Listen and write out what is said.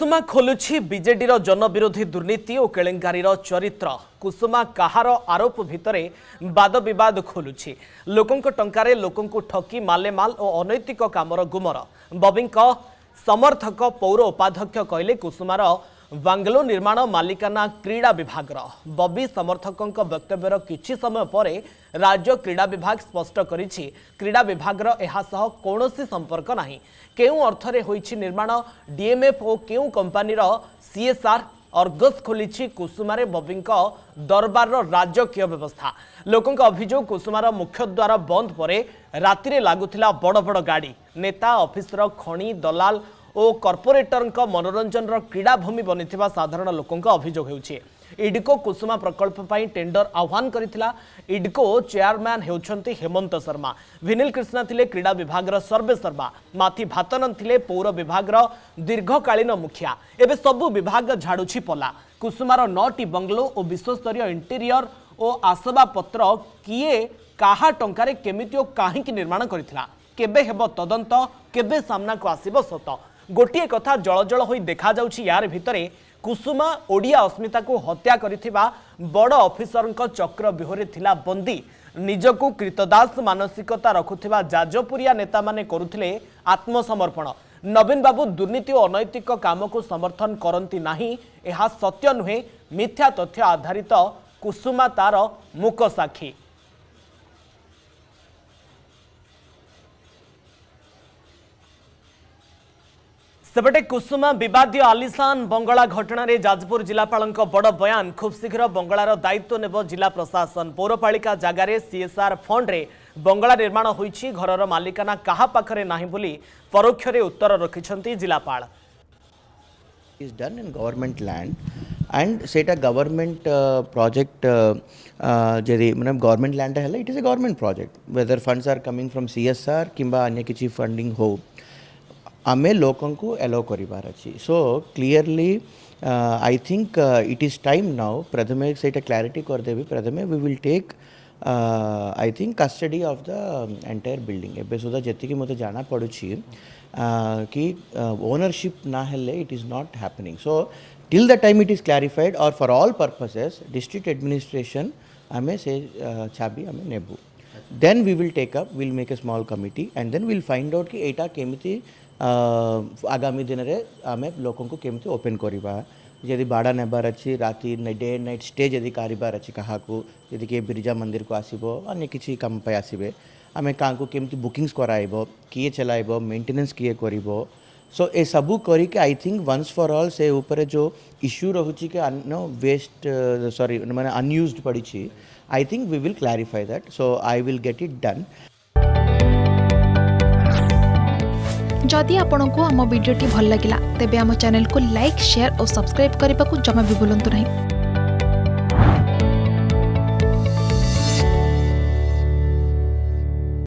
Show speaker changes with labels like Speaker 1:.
Speaker 1: কুসুমা খোলুছি বিজেডির জনবিরোধী দুর্নীতি ও কেলেঙ্কারীর চরিত্র কুসুমা কাহার আরোপ ভিতরে বাদবিবাদ খোলুছি লোক টঙ্কার লোক ঠকি মালেমাল ও অনৈতিক কামর গুমর ববিঙ্ সমর্থক পৌর উপাধ্যক্ষ কহিলেন কুসুমার ବାଙ୍ଗଲୋ ନିର୍ମାଣ ମାଲିକାନା କ୍ରୀଡ଼ା ବିଭାଗର ବବି ସମର୍ଥକଙ୍କ ବକ୍ତବ୍ୟର କିଛି ସମୟ ପରେ ରାଜ୍ୟ କ୍ରୀଡ଼ା ବିଭାଗ ସ୍ପଷ୍ଟ କରିଛି କ୍ରୀଡ଼ା ବିଭାଗର ଏହା ସହ କୌଣସି ସମ୍ପର୍କ ନାହିଁ କେଉଁ ଅର୍ଥରେ ହୋଇଛି ନିର୍ମାଣ ଡିଏମ୍ଏଫ୍ ଓ କେଉଁ କମ୍ପାନୀର ସିଏସ୍ଆର୍ ଅର୍ଗସ ଖୋଲିଛି କୁସୁମାରେ ବବିଙ୍କ ଦରବାରର ରାଜକୀୟ ବ୍ୟବସ୍ଥା ଲୋକଙ୍କ ଅଭିଯୋଗ କୁସୁମାର ମୁଖ୍ୟ ଦ୍ୱାର ବନ୍ଦ ପରେ ରାତିରେ ଲାଗୁଥିଲା ବଡ଼ ବଡ଼ ଗାଡ଼ି ନେତା ଅଫିସର ଖଣି ଦଲାଲ ଓ କର୍ପୋରେଟରଙ୍କ ମନୋରଞ୍ଜନର କ୍ରୀଡ଼ାଭୂମି ବନିଥିବା ସାଧାରଣ ଲୋକଙ୍କ ଅଭିଯୋଗ ହେଉଛି ଇଡ଼କୋ କୁସୁମା ପ୍ରକଳ୍ପ ପାଇଁ ଟେଣ୍ଡର ଆହ୍ୱାନ କରିଥିଲା ଇଡ଼କୋ ଚେୟାରମ୍ୟାନ୍ ହେଉଛନ୍ତି ହେମନ୍ତ ଶର୍ମା ଭିନିଲ କ୍ରିଷ୍ଣା ଥିଲେ କ୍ରୀଡ଼ା ବିଭାଗର ସର୍ବେସର୍ବା ମାଥି ଭାତନନ୍ ଥିଲେ ପୌର ବିଭାଗର ଦୀର୍ଘକାଳୀନ ମୁଖିଆ ଏବେ ସବୁ ବିଭାଗ ଝାଡ଼ୁଛି ପଲା କୁସୁମାର ନଅଟି ବଙ୍ଗଲୋ ଓ ବିଶ୍ୱସ୍ତରୀୟ ଇଣ୍ଟେରିୟର ଓ ଆସବାବପତ୍ର କିଏ କାହା ଟଙ୍କାରେ କେମିତି ଓ କାହିଁକି ନିର୍ମାଣ କରିଥିଲା କେବେ ହେବ ତଦନ୍ତ କେବେ ସାମ୍ନାକୁ ଆସିବ ସତ ଗୋଟିଏ କଥା ଜଳଜଳ ହୋଇ ଦେଖାଯାଉଛି ୟାର ଭିତରେ କୁସୁମା ଓଡ଼ିଆ ଅସ୍ମିତାକୁ ହତ୍ୟା କରିଥିବା ବଡ଼ ଅଫିସରଙ୍କ ଚକ୍ର ବିହୋରେ ଥିଲା ବନ୍ଦୀ ନିଜକୁ କ୍ରୀତଦାସ ମାନସିକତା ରଖୁଥିବା ଯାଜପୁରିଆ ନେତାମାନେ କରୁଥିଲେ ଆତ୍ମସମର୍ପଣ ନବୀନ ବାବୁ ଦୁର୍ନୀତି ଓ ଅନୈତିକ କାମକୁ ସମର୍ଥନ କରନ୍ତି ନାହିଁ ଏହା ସତ୍ୟ ନୁହେଁ ମିଥ୍ୟା ତଥ୍ୟ ଆଧାରିତ କୁସୁମା ତାର ମୁକ ସାକ୍ଷୀ सेपटे कुसुम बद आलीसान बंगला घटन जाजपुर जिलापा बड़ बयान खूब शीघ्र बंगलार दायित्व नेब जिला प्रशासन पौरपाड़िका जगार सीएसआर फंड्रे बंगला निर्माण होर मालिकाना क्या पाखे ना बोली परोक्ष उत्तर रखिंट जिलापा
Speaker 2: is done in government land and से गवर्नमेंट प्रोजेक्ट जी मैंने गवर्नमेंट लैंड है it is a government project whether funds are coming from see कि फंडिंग हो आम लोक एलो करार अच्छे so clearly I think it is time now प्रथम से क्लारीटी करदेवी प्रथम we will take I think custody of the entire building एवं सुधा जी मत जाना पड़ी कि ओनरशिप ना it is not happening so till the time it is clarified और for all purposes district administration आम से चाबी आम नेबू then we will take up we'll make a small committee and then we'll find out कि एटा केमिति आगामी दिन रे आमे लोकन को केमिति ओपन करिबा यदि बाड़ा नेबार अच्छी राति डे नाइट स्टे जदि कारिबार अच्छी कहाँ को यदि किए बिरजा मंदिर को आसो अन्य किसी कम पे आसबे आम क्या केमती बुकिंग्स कराइब किए चलाइब मेन्टेनेन्स किए कर सो ए सबू करके I think once for all से ऊपर जो इश्यू रोचे कि वेस्ट सॉरी मैंने अनयूज पड़ी I think we will clarify that. So I will get it done. जदि आपंक आम भिडी भल लगा तेब आम को लाइक शेयर और सब्सक्राइब करने को जमा भी भूलु ना